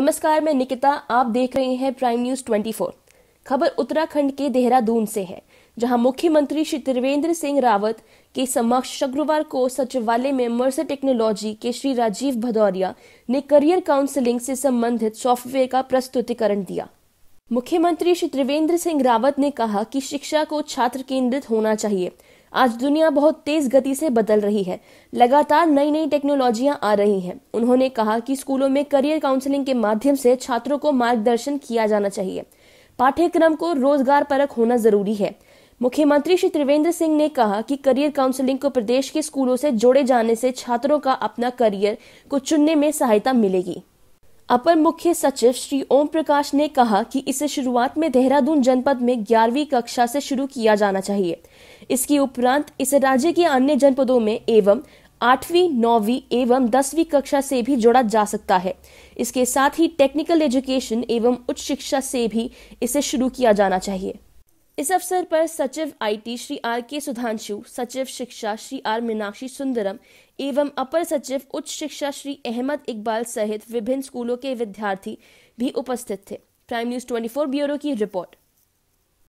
नमस्कार मैं निकिता आप देख रहे हैं प्राइम न्यूज 24 खबर उत्तराखंड के देहरादून से है जहां मुख्यमंत्री श्री त्रिवेंद्र सिंह रावत के समक्ष शुक्रवार को सचिवालय में मर्सर टेक्नोलॉजी के श्री राजीव भदौरिया ने करियर काउंसलिंग से संबंधित सॉफ्टवेयर का प्रस्तुतिकरण दिया मुख्यमंत्री श्री त्रिवेंद्र सिंह रावत ने कहा कि शिक्षा को छात्र केंद्रित होना चाहिए आज दुनिया बहुत तेज गति से बदल रही है लगातार नई नई टेक्नोलॉजियां आ रही हैं उन्होंने कहा कि स्कूलों में करियर काउंसलिंग के माध्यम से छात्रों को मार्गदर्शन किया जाना चाहिए पाठ्यक्रम को रोजगार परक होना जरूरी है मुख्यमंत्री श्री त्रिवेंद्र सिंह ने कहा कि करियर काउंसलिंग को प्रदेश के स्कूलों से जोड़े जाने से छात्रों का अपना करियर को चुनने में सहायता मिलेगी अपर मुख्य सचिव श्री ओम प्रकाश ने कहा कि इसे शुरुआत में देहरादून जनपद में ग्यारहवीं कक्षा से शुरू किया जाना चाहिए इसके उपरांत इसे राज्य के अन्य जनपदों में एवं आठवीं नौवीं एवं दसवीं कक्षा से भी जोड़ा जा सकता है इसके साथ ही टेक्निकल एजुकेशन एवं उच्च शिक्षा से भी इसे शुरू किया जाना चाहिए इस अवसर पर सचिव आईटी श्री आर के सुधांशु सचिव शिक्षा श्री आर मीनाक्षी सुंदरम एवं अपर सचिव उच्च शिक्षा श्री अहमद इकबाल सहित विभिन्न स्कूलों के विद्यार्थी भी उपस्थित थे प्राइम न्यूज 24 ब्यूरो की रिपोर्ट